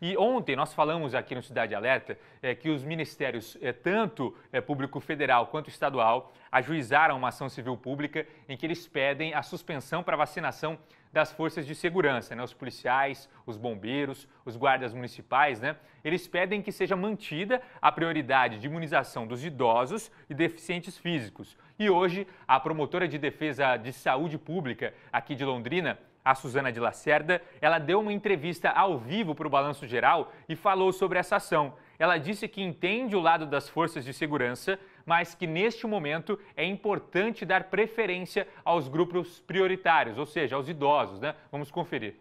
E ontem nós falamos aqui no Cidade Alerta é, que os ministérios, é, tanto é, público federal quanto estadual, ajuizaram uma ação civil pública em que eles pedem a suspensão para vacinação das forças de segurança, né? os policiais, os bombeiros, os guardas municipais, né? eles pedem que seja mantida a prioridade de imunização dos idosos e deficientes físicos. E hoje, a promotora de defesa de saúde pública aqui de Londrina, a Suzana de Lacerda, ela deu uma entrevista ao vivo para o Balanço Geral e falou sobre essa ação. Ela disse que entende o lado das forças de segurança, mas que neste momento é importante dar preferência aos grupos prioritários, ou seja, aos idosos, né? Vamos conferir.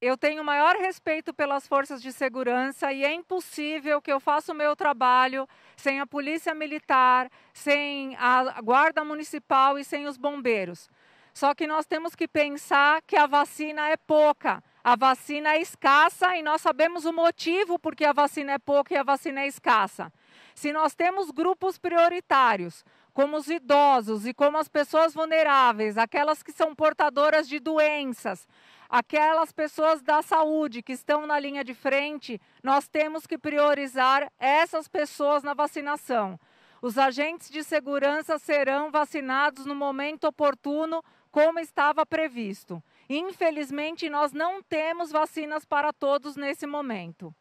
Eu tenho o maior respeito pelas forças de segurança e é impossível que eu faça o meu trabalho sem a polícia militar, sem a guarda municipal e sem os bombeiros. Só que nós temos que pensar que a vacina é pouca, a vacina é escassa e nós sabemos o motivo porque a vacina é pouca e a vacina é escassa. Se nós temos grupos prioritários, como os idosos e como as pessoas vulneráveis, aquelas que são portadoras de doenças, aquelas pessoas da saúde que estão na linha de frente, nós temos que priorizar essas pessoas na vacinação. Os agentes de segurança serão vacinados no momento oportuno como estava previsto. Infelizmente, nós não temos vacinas para todos nesse momento.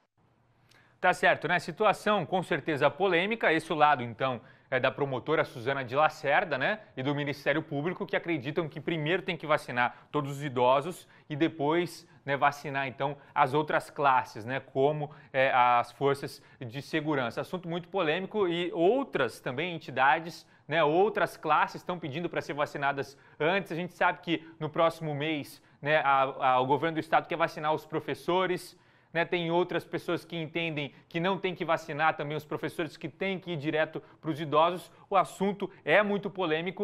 Tá certo, né? Situação com certeza polêmica. Esse lado, então, é da promotora Suzana de Lacerda, né? E do Ministério Público, que acreditam que primeiro tem que vacinar todos os idosos e depois né, vacinar, então, as outras classes, né? Como é, as forças de segurança. Assunto muito polêmico e outras também entidades né? Outras classes estão pedindo para ser vacinadas antes. A gente sabe que no próximo mês, né, a, a, o governo do estado quer vacinar os professores. Né, tem outras pessoas que entendem que não tem que vacinar também os professores que tem que ir direto para os idosos. O assunto é muito polêmico